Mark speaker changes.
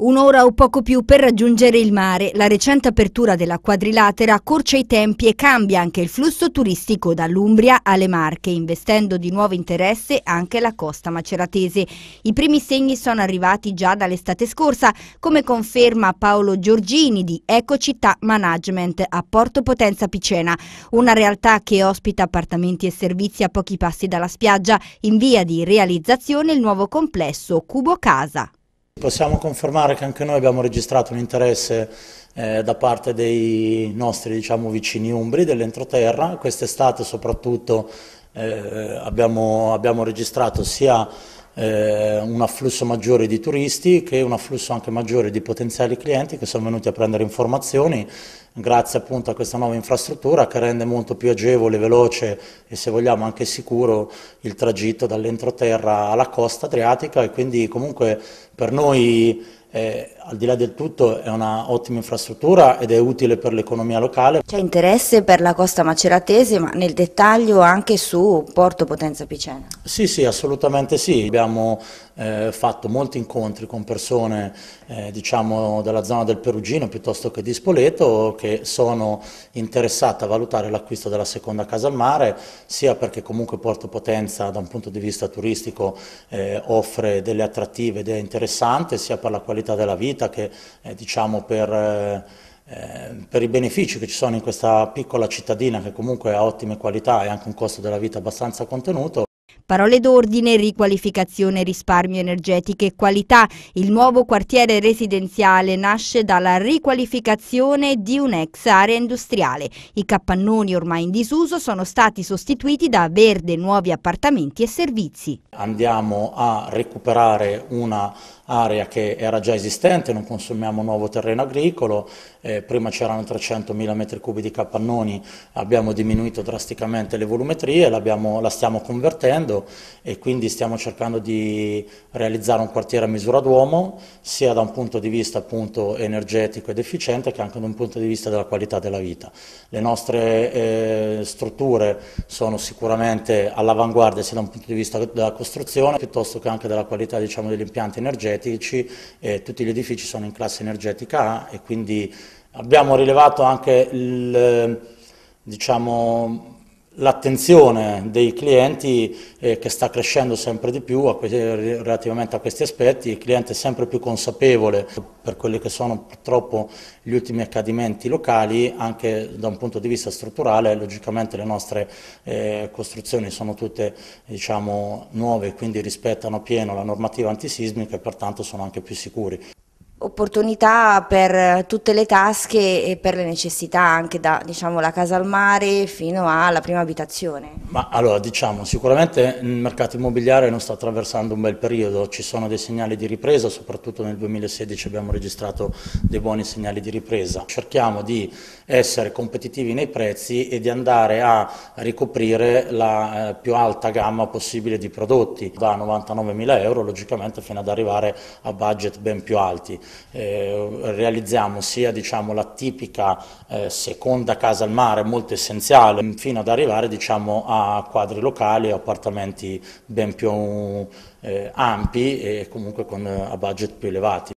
Speaker 1: Un'ora o poco più per raggiungere il mare, la recente apertura della quadrilatera accorcia i tempi e cambia anche il flusso turistico dall'Umbria alle Marche, investendo di nuovo interesse anche la costa maceratese. I primi segni sono arrivati già dall'estate scorsa, come conferma Paolo Giorgini di Ecocittà Management a Porto Potenza Picena, una realtà che ospita appartamenti e servizi a pochi passi dalla spiaggia, in via di realizzazione il nuovo complesso Cubo Casa.
Speaker 2: Possiamo confermare che anche noi abbiamo registrato un interesse eh, da parte dei nostri diciamo, vicini umbri dell'entroterra, quest'estate soprattutto eh, abbiamo, abbiamo registrato sia eh, un afflusso maggiore di turisti che un afflusso anche maggiore di potenziali clienti che sono venuti a prendere informazioni grazie appunto a questa nuova infrastruttura che rende molto più agevole, veloce e se vogliamo anche sicuro il tragitto dall'entroterra alla costa adriatica e quindi comunque per noi eh, al di là del tutto è una ottima infrastruttura ed è utile per l'economia locale. C'è
Speaker 1: interesse per la costa maceratese ma nel dettaglio anche su Porto Potenza Picena?
Speaker 2: Sì sì assolutamente sì, abbiamo eh, fatto molti incontri con persone eh, diciamo della zona del Perugino piuttosto che di Spoleto che sono interessate a valutare l'acquisto della seconda casa al mare sia perché comunque Porto Potenza da un punto di vista turistico eh, offre delle attrattive ed è interessante sia per la qualità qualità della vita, che eh, diciamo per, eh, eh, per, i benefici che ci sono in questa piccola cittadina che comunque ha ottime qualità e anche un costo della vita abbastanza contenuto.
Speaker 1: Parole d'ordine, riqualificazione, risparmio energetico e qualità. Il nuovo quartiere residenziale nasce dalla riqualificazione di un'ex area industriale. I capannoni ormai in disuso sono stati sostituiti da verde, nuovi appartamenti e servizi.
Speaker 2: Andiamo a recuperare un'area che era già esistente, non consumiamo nuovo terreno agricolo, eh, prima c'erano 300.000 m3 di capannoni, abbiamo diminuito drasticamente le volumetrie, la stiamo convertendo medio e quindi stiamo cercando di realizzare un quartiere a misura d'uomo sia da un punto di vista appunto energetico ed efficiente che anche da un punto di vista della qualità della vita. Le nostre eh, strutture sono sicuramente all'avanguardia sia da un punto di vista della costruzione piuttosto che anche della qualità diciamo, degli impianti energetici, eh, tutti gli edifici sono in classe energetica A e quindi abbiamo rilevato anche il, diciamo, l'attenzione dei clienti eh, che sta crescendo sempre di più a relativamente a questi aspetti, il cliente è sempre più consapevole per quelli che sono purtroppo gli ultimi accadimenti locali, anche da un punto di vista strutturale, logicamente le nostre eh, costruzioni sono tutte diciamo, nuove, quindi rispettano pieno la normativa antisismica e pertanto sono anche più sicuri
Speaker 1: opportunità per tutte le tasche e per le necessità anche da diciamo, la casa al mare fino alla prima abitazione.
Speaker 2: Ma allora diciamo sicuramente il mercato immobiliare non sta attraversando un bel periodo, ci sono dei segnali di ripresa, soprattutto nel 2016 abbiamo registrato dei buoni segnali di ripresa. Cerchiamo di essere competitivi nei prezzi e di andare a ricoprire la eh, più alta gamma possibile di prodotti, da 99.000 euro logicamente fino ad arrivare a budget ben più alti eh, realizziamo sia diciamo, la tipica eh, seconda casa al mare molto essenziale fino ad arrivare diciamo, a quadri locali, appartamenti ben più eh, ampi e comunque con, eh, a budget più elevati.